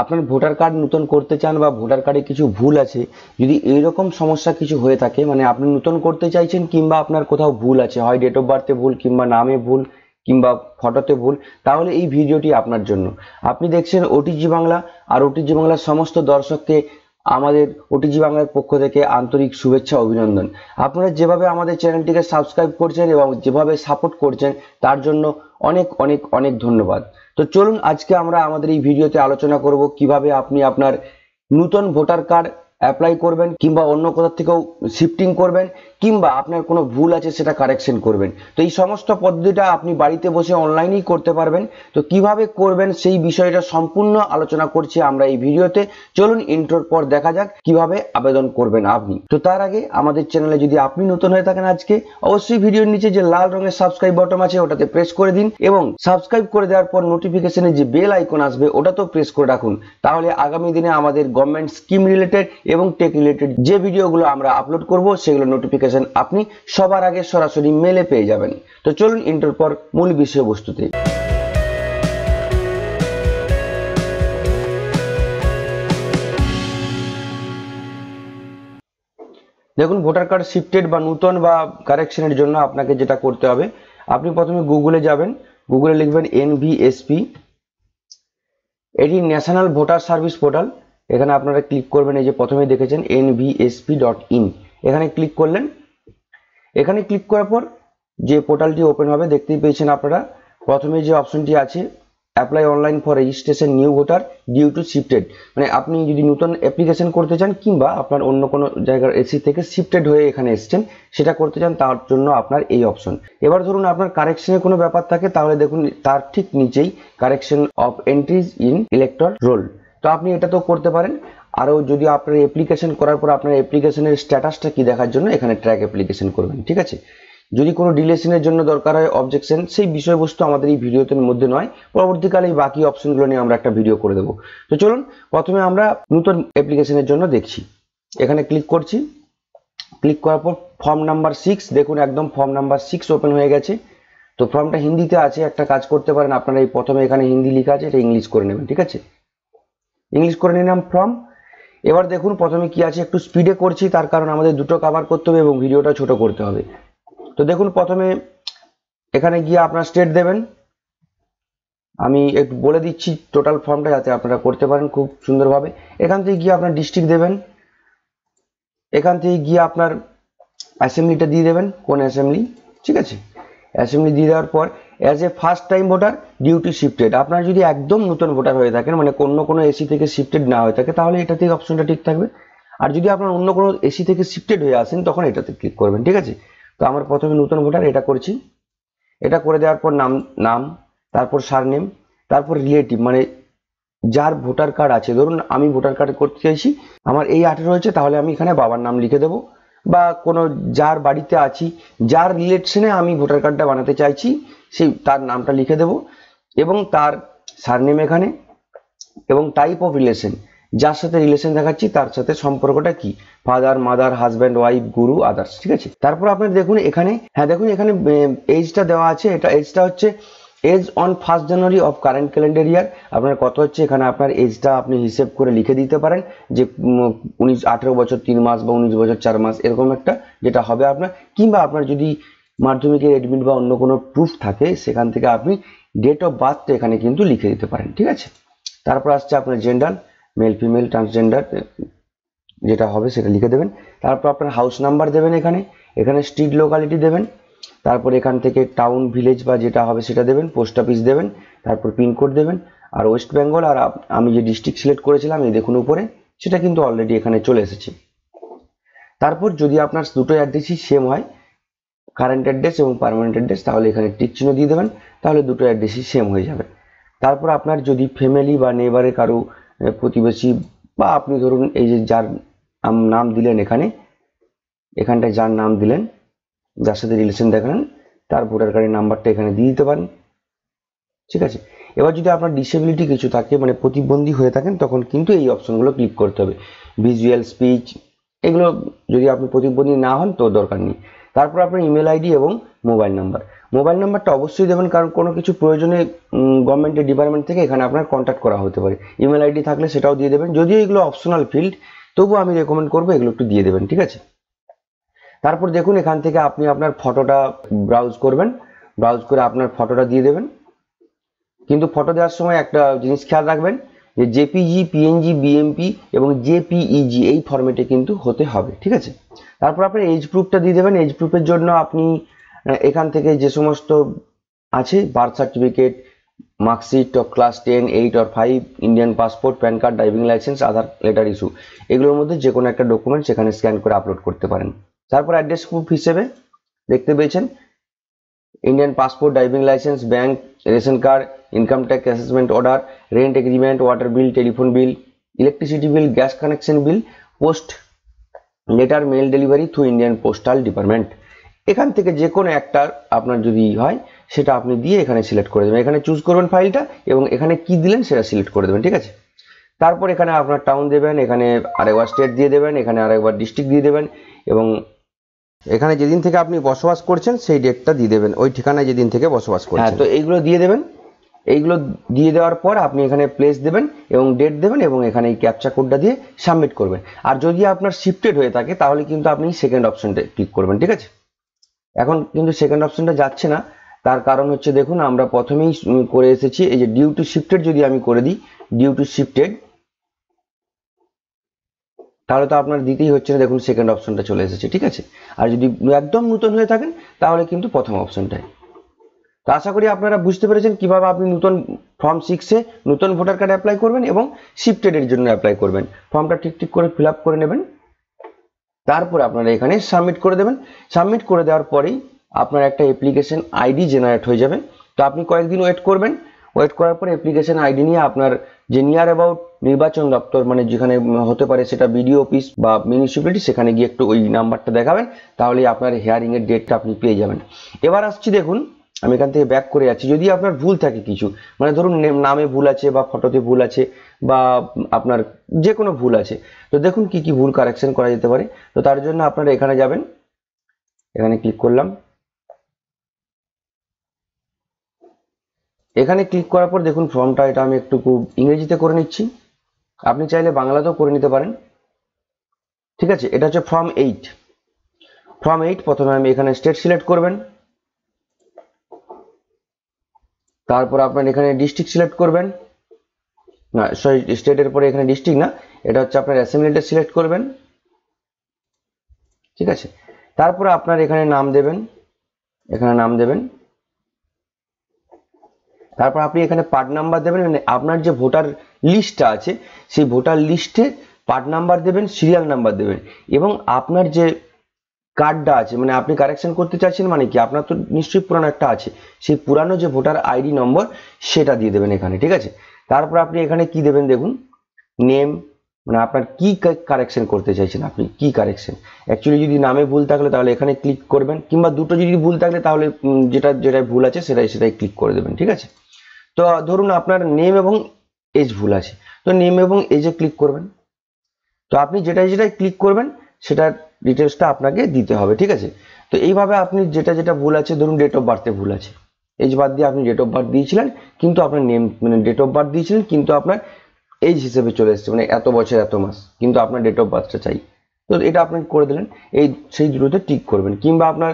আপনার voter card নতুন করতে চান বা ভোটার কার্ডে কিছু ভুল আছে যদি এইরকম সমস্যা কিছু হয়ে থাকে মানে আপনি নতুন করতে চাইছেন কিংবা আপনার কোথাও ভুল আছে হয় ডেট অফ বার্থে ভুল কিংবা নামে ভুল কিংবা ফটোতে ভুল তাহলে এই ভিডিওটি আপনার জন্য আপনি দেখছেন ওটিজি বাংলা আর ওটিজি বাংলার সমস্ত দর্শককে আমাদের ওটিজি বাংলার পক্ষ থেকে আন্তরিক শুভেচ্ছা অভিনন্দন আপনারা যেভাবে আমাদের চ্যানেলটিকে সাবস্ক্রাইব করছেন এবং যেভাবে সাপোর্ট করছেন তার জন্য অনেক অনেক অনেক ধন্যবাদ তো চলুন আজকে আমরা আমাদের এই ভিডিওতে আলোচনা করব কিভাবে আপনি আপনার নূতন ভোটার কার্ড অ্যাপ্লাই করবেন কিংবা অন্য কোথার থেকেও শিফটিং করবেন কিংবা আপনার কোনো ভুল আছে সেটা কারেকশন করবেন তো এই সমস্ত পদ্ধতিটা আপনি বাড়িতে বসে অনলাইনেই করতে পারবেন তো কিভাবে করবেন সেই বিষয়টা সম্পূর্ণ আলোচনা করছি আমরা এই ভিডিওতে চলুন ইন্ট্রোর পর দেখা যাক কিভাবে আবেদন করবেন আপনি তো তার আগে আমাদের চ্যানেলে যদি আপনি নতুন হয়ে থাকেন আজকে অবশ্যই ভিডিওর নিচে যে লাল রঙের সাবস্ক্রাইব বটন আছে ওটাতে প্রেস করে দিন এবং সাবস্ক্রাইব করে দেওয়ার পর নোটিফিকেশনে যে বেল আইকন আসবে ওটাতেও প্রেস করে রাখুন তাহলে আগামী দিনে আমাদের গভর্নমেন্ট স্কিম রিলেটেড এবং টেক রিলেটেড যে ভিডিওগুলো আমরা আপলোড করব সেগুলো নোটিফিকেশন আপনি সবার আগে সরাসরি মেলে পেয়ে যাবেন তো চলুন ইন্টার পর মূল বিষয়বস্তুতে দেখুন ভোটার কার্ড শিফটেড বা নূতন বা কারেকশনের জন্য আপনাকে যেটা করতে হবে আপনি প্রথমে গুগলে যাবেন গুগলে লিখবেন এনভিএসপি এটি ন্যাশনাল ভোটার সার্ভিস পোর্টাল এখানে আপনারা ক্লিক করবেন এই যে প্রথমে দেখেছেন এনভিএসপি ডট ইন এখানে ক্লিক করলেন এখানে ক্লিক করার পর যে পোর্টালটি ওপেন হবে দেখতেই পেয়েছেন আপনারা প্রথমে যে অপশনটি আছে apply online for registration new voter due to shifted মানে আপনি যদি নতুন অ্যাপ্লিকেশন করতে চান কিংবা আপনার অন্য কোনো জায়গার এসি থেকে শিফটেড হয়ে এখানে এসছেন সেটা করতে চান তার জন্য আপনার এই অপশন এবার ধরুন আপনার কারেকশনের কোনো ব্যাপার থাকে তাহলে দেখুন তার ঠিক নিচেই correction of entries in elector roll তো আপনি এটা তো করতে পারেন আরও যদি আপনার অ্যাপ্লিকেশন করার পর আপনার অ্যাপ্লিকেশনের স্ট্যাটাসটা কী দেখার জন্য এখানে ট্র্যাক অ্যাপ্লিকেশন করবেন ঠিক আছে যদি কোনো ডিলেশনের জন্য দরকার হয় অবজেকশন সেই বিষয়বস্তু আমাদের এই ভিডিওতে মধ্যে নয় পরবর্তীকালে এই বাকি অপশনগুলো নিয়ে আমরা একটা ভিডিও করে দেবো তো চলুন প্রথমে আমরা নতুন অ্যাপ্লিকেশনের জন্য দেখছি এখানে ক্লিক করছি ক্লিক করার পর ফর্ম নাম্বার সিক্স দেখুন একদম ফর্ম নাম্বার সিক্স ওপেন হয়ে গেছে তো ফর্মটা হিন্দিতে আছে একটা কাজ করতে পারেন আপনারা এই প্রথমে এখানে হিন্দি লেখা আছে এটা ইংলিশ করে নেবেন ঠিক আছে ইংলিশ করে নিলাম ফ্রম এবার দেখুন প্রথমে কি আছে একটু স্পিডে করছি তার কারণ আমাদের দুটো কাভার করতে হবে এবং ভিডিওটা ছোট করতে হবে তো দেখুন প্রথমে এখানে গিয়ে আপনার স্টেট দেবেন আমি একটু বলে দিচ্ছি টোটাল ফর্মটা যাতে আপনারা করতে পারেন খুব সুন্দরভাবে এখান থেকে গিয়ে আপনার ডিস্ট্রিক্ট দেবেন এখান থেকে গিয়ে আপনার অ্যাসেম্বলিটা দিয়ে দেবেন কোন অ্যাসেম্বলি ঠিক আছে অ্যাসেম্বলি দিয়ে দেওয়ার পর as a first time voter due to shifted আপনার যদি একদম নতুন ভোটার হয়ে থাকেন মানে অন্য কোনো এসি থেকে শিফটেড না হয়ে থাকে তাহলে এটাতে অপশনটা ঠিক থাকবে আর যদি আপনার অন্য কোনো এসি থেকে শিফটেড হয়ে আসেন তখন এটাতে ক্লিক করবেন ঠিক আছে তো আমার প্রথমে নতুন ভোটার এটা করছি এটা করে দেওয়ার পর নাম নাম তারপর সারনেম তারপর রিলেটিভ মানে যার ভোটার কার্ড আছে ধরুন আমি ভোটার কার্ড করতে চাইছি আমার এই আঠেরো হয়েছে তাহলে আমি এখানে বাবার নাম লিখে দেবো বা কোনো যার বাড়িতে আছি যার রিলেশনে আমি ভোটার কার্ডটা বানাতে চাইছি সেই তার নামটা লিখে দেব এবং তার সারনেম এখানে এবং টাইপ অফ রিলেশন যার সাথে রিলেশন দেখাচ্ছি তার সাথে সম্পর্কটা কি father mother husband wife guru others ঠিক আছে তারপর আপনার দেখুন এখানে হ্যাঁ দেখুন এখানে এজটা দেওয়া আছে এটা এজটা হচ্ছে age on first January of current calendar year আপনার কত হচ্ছে এখানে আপনার এজটা আপনি হিসেব করে লিখে দিতে পারেন যে উনিশ আঠেরো বছর তিন মাস বা উনিশ বছর চার মাস এরকম একটা যেটা হবে আপনার কিংবা আপনার যদি মাধ্যমিকের এডমিট বা অন্য কোনো প্রুফ থাকে সেখান থেকে আপনি ডেট অফ বার্থটা এখানে কিন্তু লিখে দিতে পারেন ঠিক আছে তারপর আসছে আপনার জেন্ডার মেল ফিমেল ট্রান্সজেন্ডার যেটা হবে সেটা লিখে দেবেন তারপর আপনার হাউস নাম্বার দেবেন এখানে এখানে স্ট্রিট লোকালিটি দেবেন তারপর এখান থেকে টাউন ভিলেজ বা যেটা হবে সেটা দেবেন পোস্ট অফিস দেবেন তারপর পিনকোড দেবেন আর ওয়েস্ট বেঙ্গল আর আমি যে ডিস্ট্রিক্ট সিলেক্ট করেছিলাম এই দেখুন উপরে সেটা কিন্তু অলরেডি এখানে চলে এসেছে তারপর যদি আপনার দুটো অ্যাড্রেসই সেম হয় কারেন্ট অ্যাড্রেস এবং পারমানেন্ট অ্যাড্রেস তাহলে এখানে টিক চিহ্ন দিয়ে দেবেন তাহলে দুটো অ্যাড্রেসই সেম হয়ে যাবে তারপর আপনার যদি ফ্যামিলি বা নেবারে কারো প্রতিবেশী বা আপনি ধরুন এই যে যার নাম দিলেন এখানে এখানটায় যার নাম দিলেন যার সাথে রিলেশন দেখালেন তার ভোটার কার্ডের নাম্বারটা এখানে দিয়ে দিতে পারেন ঠিক আছে এবার যদি আপনার ডিসেবিলিটি কিছু থাকে মানে প্রতিবন্ধী হয়ে থাকেন তখন কিন্তু এই অপশনগুলো ক্লিক করতে হবে ভিজুয়াল স্পিচ এগুলো যদি আপনি প্রতিবন্ধী না হন তো দরকার নেই তারপর আপনার ইমেল আইডি এবং মোবাইল নাম্বার মোবাইল নাম্বারটা অবশ্যই দেবেন কারণ কোনো কিছু প্রয়োজনে গভর্নমেন্টের ডিপার্টমেন্ট থেকে এখানে আপনার কন্ট্যাক্ট করা হতে পারে ইমেল আইডি থাকলে সেটাও দিয়ে দেবেন যদিও এগুলো অপশনাল ফিল্ড তবুও আমি রেকমেন্ড করবো এগুলো একটু দিয়ে দেবেন ঠিক আছে তারপর দেখুন এখান থেকে আপনি আপনার ফটোটা ব্রাউজ করবেন ব্রাউজ করে আপনার ফটোটা দিয়ে দেবেন কিন্তু ফটো দেওয়ার সময় একটা জিনিস খেয়াল রাখবেন যে জেপিজি পিএনজি বিএমপি এবং জেপিইজি e এই ফর্মেটে কিন্তু হতে হবে ঠিক আছে তারপর আপনি এজ প্রুফটা দিয়ে দেবেন এজ প্রুফের জন্য আপনি এখান থেকে যে সমস্ত আছে birth certificate marksheet of class ten eight or five Indian passport PAN card driving licence Aadhaar letter issue এগুলোর মধ্যে যে কোনো একটা ডকুমেন্ট সেখানে স্ক্যান করে আপলোড করতে পারেন তারপর অ্যাড্রেস প্রুফ হিসেবে দেখতে পেয়েছেন Indian passport driving licence bank ration card income tax assessment order rent agreement water bill telephone bill electricity bill gas connection bill post letter mail delivery through Indian postal department এখান থেকে যে কোনো একটা আপনার যদি হয় সেটা আপনি দিয়ে এখানে সিলেক্ট করে দেবেন এখানে চুজ করবেন ফাইলটা এবং এখানে কি দিলেন সেটা সিলেক্ট করে দেবেন ঠিক আছে তারপর এখানে আপনার টাউন দেবেন এখানে আরেকবার স্টেট দিয়ে দেবেন এখানে আরেকবার ডিস্ট্রিক্ট দিয়ে দেবেন এবং এখানে যেদিন থেকে আপনি বসবাস করছেন সেই ডেটটা দিয়ে দেবেন ওই ঠিকানায় যেদিন থেকে বসবাস হ্যাঁ, করছেন তো এইগুলো দিয়ে দেবেন এইগুলো দিয়ে দেওয়ার পর আপনি এখানে প্লেস দেবেন এবং ডেট দেবেন এবং এখানে এই ক্যাপচা কোডটা দিয়ে সাবমিট করবেন আর যদি আপনার শিফটেড হয়ে থাকে তাহলে কিন্তু আপনি সেকেন্ড অপশনটা ক্লিক করবেন ঠিক আছে এখন কিন্তু সেকেন্ড অপশনটা যাচ্ছে না তার কারণ হচ্ছে দেখুন আমরা প্রথমেই করে এসেছি এই যে ডিউ টু শিফটেড যদি আমি করে দিই ডিউ টু শিফটেড তাহলে তো আপনার দিতেই হচ্ছে না দেখুন সেকেন্ড অপশনটা চলে এসেছে ঠিক আছে আর যদি একদম নতুন হয়ে থাকেন তাহলে কিন্তু প্রথম অপশনটায় তো আশা করি আপনারা বুঝতে পেরেছেন কিভাবে আপনি নতুন ফর্ম সিক্সে নতুন ভোটার কার্ড অ্যাপ্লাই করবেন এবং শিফটেডের জন্য অ্যাপ্লাই করবেন ফর্মটা ঠিক ঠিক করে ফিল করে নেবেন তারপর আপনারা এখানে সাবমিট করে দেবেন সাবমিট করে দেওয়ার পরেই আপনার একটা অ্যাপ্লিকেশন আইডি জেনারেট হয়ে যাবে তো আপনি কয়েকদিন ওয়েট করবেন ওয়েট করার পরে অ্যাপ্লিকেশন আইডি নিয়ে আপনার যে নিয়ার অ্যাবাউট নির্বাচন দপ্তর মানে যেখানে হতে পারে সেটা বিডিও অফিস বা মিউনিসিপ্যালিটি সেখানে গিয়ে একটু ওই নাম্বারটা দেখাবেন তাহলে আপনার হেয়ারিংয়ের ডেটটা আপনি পেয়ে যাবেন এবার আসছি দেখুন আমি এখান থেকে ব্যাক করে যাচ্ছি যদি আপনার ভুল থাকে কিছু মানে ধরুন নামে ভুল আছে বা ফটোতে ভুল আছে বা আপনার যে কোনো ভুল আছে তো দেখুন কি কি ভুল কারেকশন করা যেতে পারে তো তার জন্য আপনারা এখানে যাবেন এখানে ক্লিক করলাম এখানে ক্লিক করার পর দেখুন ফর্মটা এটা আমি একটু ইংরেজিতে করে নিচ্ছি আপনি চাইলে বাংলাতেও করে নিতে পারেন ঠিক আছে এটা হচ্ছে ফর্ম এইট ফর্ম এইট প্রথমে আমি এখানে স্টেট সিলেক্ট করবেন তারপর আপনার এখানে ডিস্ট্রিক্ট সিলেক্ট করবেন না সরি স্টেটের পরে এখানে ডিস্ট্রিক্ট না এটা হচ্ছে আপনার অ্যাসেম্বলিটা সিলেক্ট করবেন ঠিক আছে তারপরে আপনার এখানে নাম দেবেন এখানে নাম দেবেন তারপর আপনি এখানে পার্ট নাম্বার দেবেন মানে আপনার যে ভোটার লিস্টটা আছে সেই ভোটার লিস্টে পার্ট নাম্বার দেবেন সিরিয়াল নাম্বার দেবেন এবং আপনার যে কার্ডটা আছে মানে আপনি কারেকশন করতে চাইছেন মানে কি আপনার তো নিশ্চয়ই পুরানো একটা আছে সেই পুরানো যে ভোটার আইডি নম্বর সেটা দিয়ে দেবেন এখানে ঠিক আছে তারপর আপনি এখানে কি দেবেন দেখুন নেম মানে আপনার কি কারেকশন করতে চাইছেন আপনি কি কারেকশন অ্যাকচুয়ালি যদি নামে ভুল থাকলে তাহলে এখানে ক্লিক করবেন কিংবা দুটো যদি ভুল থাকলে তাহলে যেটা যেটা ভুল আছে সেটাই সেটাই ক্লিক করে দেবেন ঠিক আছে তো ধরুন আপনার নেম এবং এজ ভুল আছে তো নেম এবং এজে ক্লিক করবেন তো আপনি যেটাই যেটাই ক্লিক করবেন সেটা ডিটেলসটা আপনাকে দিতে হবে ঠিক আছে তো এইভাবে আপনি যেটা যেটা ভুল আছে ধরুন ডেট অফ বার্থে ভুল আছে এজ বাদ দিয়ে আপনি ডেট অফ বার্থ দিয়েছিলেন কিন্তু আপনার নেম মানে ডেট অফ বার্থ দিয়েছিলেন কিন্তু আপনার এজ হিসেবে চলে এসেছে মানে এত বছর এত মাস কিন্তু আপনার ডেট অফ বার্থটা চাই তো এটা আপনি করে দিলেন এই সেই দুটোতে টিক করবেন কিংবা আপনার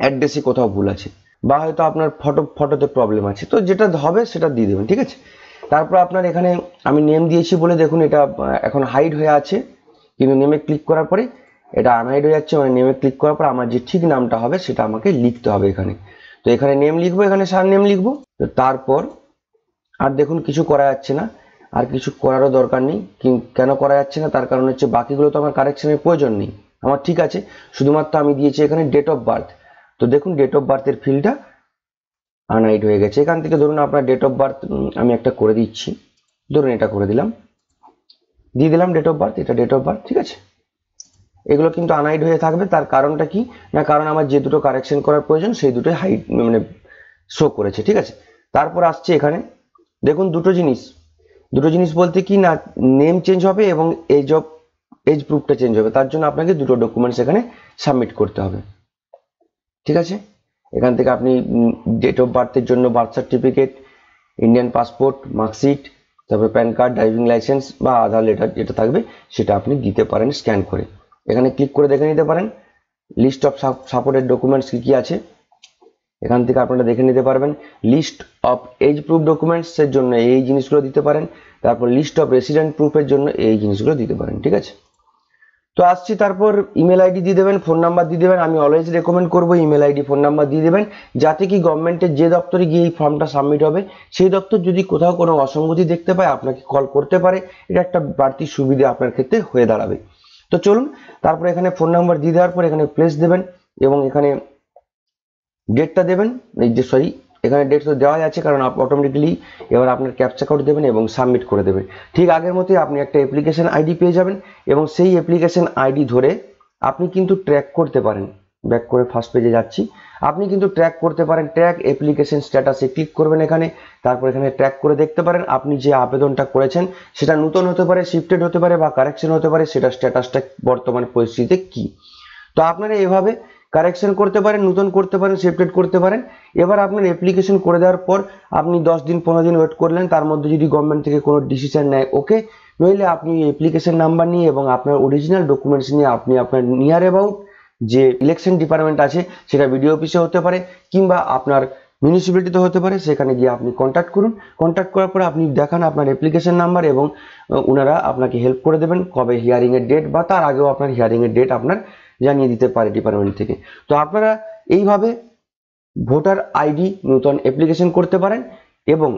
অ্যাড্রেসে কোথাও ভুল আছে বা হয়তো আপনার ফটো ফটোতে প্রবলেম আছে তো যেটা হবে সেটা দিয়ে দেবেন ঠিক আছে তারপর আপনার এখানে আমি নেম দিয়েছি বলে দেখুন এটা এখন হাইড হয়ে আছে কিন্তু নেমে ক্লিক করার পরে এটা আনহাইড হয়ে যাচ্ছে মানে নেমে ক্লিক করার পর আমার যে ঠিক নামটা হবে সেটা আমাকে লিখতে হবে এখানে তো এখানে নেম লিখবো এখানে সার নেম লিখবো তো তারপর আর দেখুন কিছু করা যাচ্ছে না আর কিছু করারও দরকার নেই কেন করা যাচ্ছে না তার কারণ হচ্ছে বাকিগুলো তো আমার কারেকশনের প্রয়োজন নেই আমার ঠিক আছে শুধুমাত্র আমি দিয়েছি এখানে ডেট অফ বার্থ তো দেখুন ডেট অফ বার্থের ফিল্ডটা আনহাইড হয়ে গেছে এখান থেকে ধরুন আপনার ডেট অফ বার্থ আমি একটা করে দিচ্ছি ধরুন এটা করে দিলাম দিয়ে দিলাম ডেট অফ বার্থ এটা ডেট অফ বার্থ ঠিক আছে এগুলো কিন্তু আনাইড হয়ে থাকবে তার কারণটা কি না কারণ আমার যে দুটো কারেকশন করার প্রয়োজন সেই দুটোই হাইট মানে শো করেছে ঠিক আছে তারপর আসছে এখানে দেখুন দুটো জিনিস দুটো জিনিস বলতে কি না নেম চেঞ্জ হবে এবং এজ অফ এজ প্রুফটা চেঞ্জ হবে তার জন্য আপনাকে দুটো ডকুমেন্টস এখানে সাবমিট করতে হবে ঠিক আছে এখান থেকে আপনি ডেট অফ বার্থের জন্য birth certificate Indian passport marksheet তারপরে প্যান কার্ড ড্রাইভিং লাইসেন্স বা আধার লেটার যেটা থাকবে সেটা আপনি দিতে পারেন স্ক্যান করে এখানে ক্লিক করে দেখে নিতে পারেন লিস্ট অফ সাপোর্টেড ডকুমেন্টস কী কী আছে এখান থেকে আপনারা দেখে নিতে পারবেন লিস্ট অফ এজ প্রুফ ডকুমেন্টসের জন্য এই জিনিসগুলো দিতে পারেন তারপর লিস্ট অফ রেসিডেন্ট প্রুফের জন্য এই জিনিসগুলো দিতে পারেন ঠিক আছে তো আসছি তারপর ইমেল আইডি দিয়ে দেবেন ফোন নাম্বার দিয়ে দেবেন আমি অলওয়েজ রেকমেন্ড করবো ইমেল আইডি ফোন নাম্বার দিয়ে দেবেন যাতে কি গভর্নমেন্টের যে দপ্তরে গিয়ে এই ফর্মটা সাবমিট হবে সেই দপ্তর যদি কোথাও কোনো অসঙ্গতি দেখতে পায় আপনাকে কল করতে পারে এটা একটা বাড়তি সুবিধা আপনার ক্ষেত্রে হয়ে দাঁড়াবে তো চলুন তারপরে এখানে ফোন নাম্বার দিয়ে দেওয়ার পর এখানে প্লেস দেবেন এবং এখানে ডেটটা দেবেন এই যে সরি এখানে ডেট তো দেওয়াই আছে কারণ অটোমেটিকলি এবার আপনার ক্যাপচা কোড দেবেন এবং সাবমিট করে দেবেন ঠিক আগের মতোই আপনি একটা অ্যাপ্লিকেশন আইডি পেয়ে যাবেন এবং সেই অ্যাপ্লিকেশন আইডি ধরে আপনি কিন্তু ট্র্যাক করতে পারেন ব্যাক করে ফার্স্ট পেজে যাচ্ছি আপনি কিন্তু ট্র্যাক করতে পারেন ট্র্যাক অ্যাপ্লিকেশন স্ট্যাটাসে ক্লিক করবেন এখানে তারপর এখানে ট্র্যাক করে দেখতে পারেন আপনি যে আবেদনটা করেছেন সেটা নতুন হতে পারে শিফটেড হতে পারে বা কারেকশন হতে পারে সেটা স্ট্যাটাসটা বর্তমান পরিস্থিতিতে কি তো আপনারা এভাবে কারেকশন করতে পারেন নতুন করতে পারেন শিফটেড করতে পারেন এবার আপনার অ্যাপ্লিকেশন করে দেওয়ার পর আপনি দশ দিন পনেরো দিন ওয়েট করলেন তার মধ্যে যদি গভর্নমেন্ট থেকে কোনো ডিসিশন নেয় ওকে নইলে আপনি অ্যাপ্লিকেশন নাম্বার নিয়ে এবং আপনার অরিজিনাল ডকুমেন্টস নিয়ে আপনি আপনার নিয়ার অ্যাবাউট যে ইলেকশন ডিপার্টমেন্ট আছে সেটা বিডিও অফিসে হতে পারে কিংবা আপনার মিউনিসিপ্যালিটিতে হতে পারে সেখানে গিয়ে আপনি কন্ট্যাক্ট করুন কন্ট্যাক্ট করার পরে আপনি দেখান আপনার অ্যাপ্লিকেশন নাম্বার এবং ওনারা আপনাকে হেল্প করে দেবেন কবে হিয়ারিংয়ের ডেট বা তার আগেও আপনার হিয়ারিংয়ের ডেট আপনার জানিয়ে দিতে পারে ডিপার্টমেন্ট থেকে তো আপনারা এইভাবে ভোটার আইডি নূতন অ্যাপ্লিকেশন করতে পারেন এবং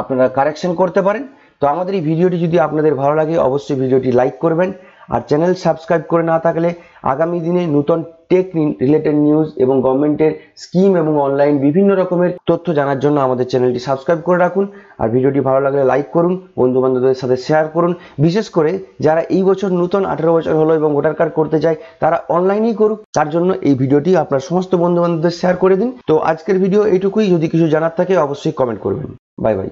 আপনারা কারেকশন করতে পারেন তো আমাদের এই ভিডিওটি যদি আপনাদের ভালো লাগে অবশ্যই ভিডিওটি লাইক করবেন আর চ্যানেল সাবস্ক্রাইব করে না থাকলে আগামী দিনে নূতন টেক রিলেটেড নিউজ এবং গভর্নমেন্টের স্কিম এবং অনলাইন বিভিন্ন রকমের তথ্য জানার জন্য আমাদের চ্যানেলটি সাবস্ক্রাইব করে রাখুন আর ভিডিওটি ভালো লাগলে লাইক করুন বন্ধু বান্ধবদের সাথে শেয়ার করুন বিশেষ করে যারা এই বছর নতুন আঠেরো বছর হলো এবং ভোটার কার্ড করতে চায় তারা অনলাইনেই করুক তার জন্য এই ভিডিওটি আপনার সমস্ত বন্ধু বান্ধবদের শেয়ার করে দিন তো আজকের ভিডিও এইটুকুই যদি কিছু জানার থাকে অবশ্যই কমেন্ট করবেন বাই বাই